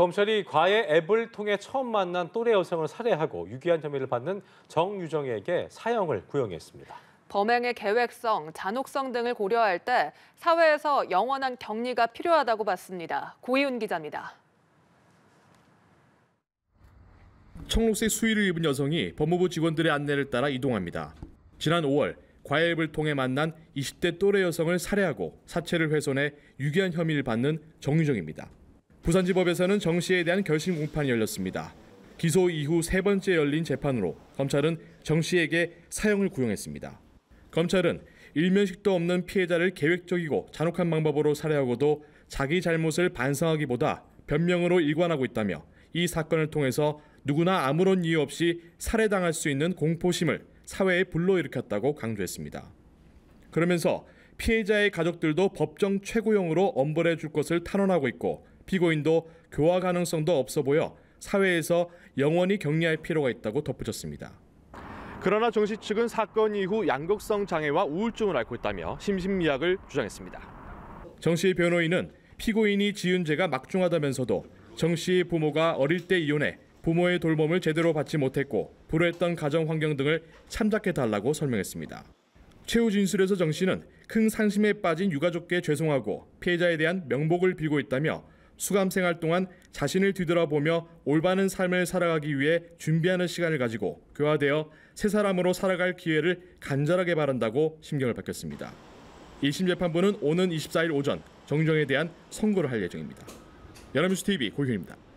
검찰이 과외 앱을 통해 처음 만난 또래 여성을 살해하고 유기한 혐의를 받는 정유정에게 사형을 구형했습니다. 범행의 계획성, 잔혹성 등을 고려할 때 사회에서 영원한 격리가 필요하다고 봤습니다. 고이훈 기자입니다. 청록색 수의를 입은 여성이 법무부 직원들의 안내를 따라 이동합니다. 지난 5월 과외 앱을 통해 만난 20대 또래 여성을 살해하고 사체를 훼손해 유기한 혐의를 받는 정유정입니다. 부산지법에서는 정 씨에 대한 결심 공판이 열렸습니다. 기소 이후 세 번째 열린 재판으로 검찰은 정 씨에게 사형을 구형했습니다. 검찰은 일면식도 없는 피해자를 계획적이고 잔혹한 방법으로 살해하고도 자기 잘못을 반성하기보다 변명으로 일관하고 있다며 이 사건을 통해서 누구나 아무런 이유 없이 살해당할 수 있는 공포심을 사회에 불러일으켰다고 강조했습니다. 그러면서 피해자의 가족들도 법정 최고형으로 엄벌해 줄 것을 탄원하고 있고 피고인도 교화 가능성도 없어 보여 사회에서 영원히 격리할 필요가 있다고 덧붙였습니다. 그러나 정씨 측은 사건 이후 양극성 장애와 우울증을 앓고 있다며 심신미약을 주장했습니다. 정씨 변호인은 피고인이 지은 죄가 막중하다면서도 정씨 부모가 어릴 때 이혼해 부모의 돌봄을 제대로 받지 못했고 불우했던 가정 환경 등을 참작해 달라고 설명했습니다. 최후 진술에서 정 씨는 큰 상심에 빠진 유가족께 죄송하고 피해자에 대한 명복을 빌고 있다며 수감 생활 동안 자신을 뒤돌아보며 올바른 삶을 살아가기 위해 준비하는 시간을 가지고 교화되어 새 사람으로 살아갈 기회를 간절하게 바란다고 심경을 밝혔습니다. 1심 재판부는 오는 24일 오전 정정에 대한 선고를 할 예정입니다. 연합뉴스TV 고경입니다.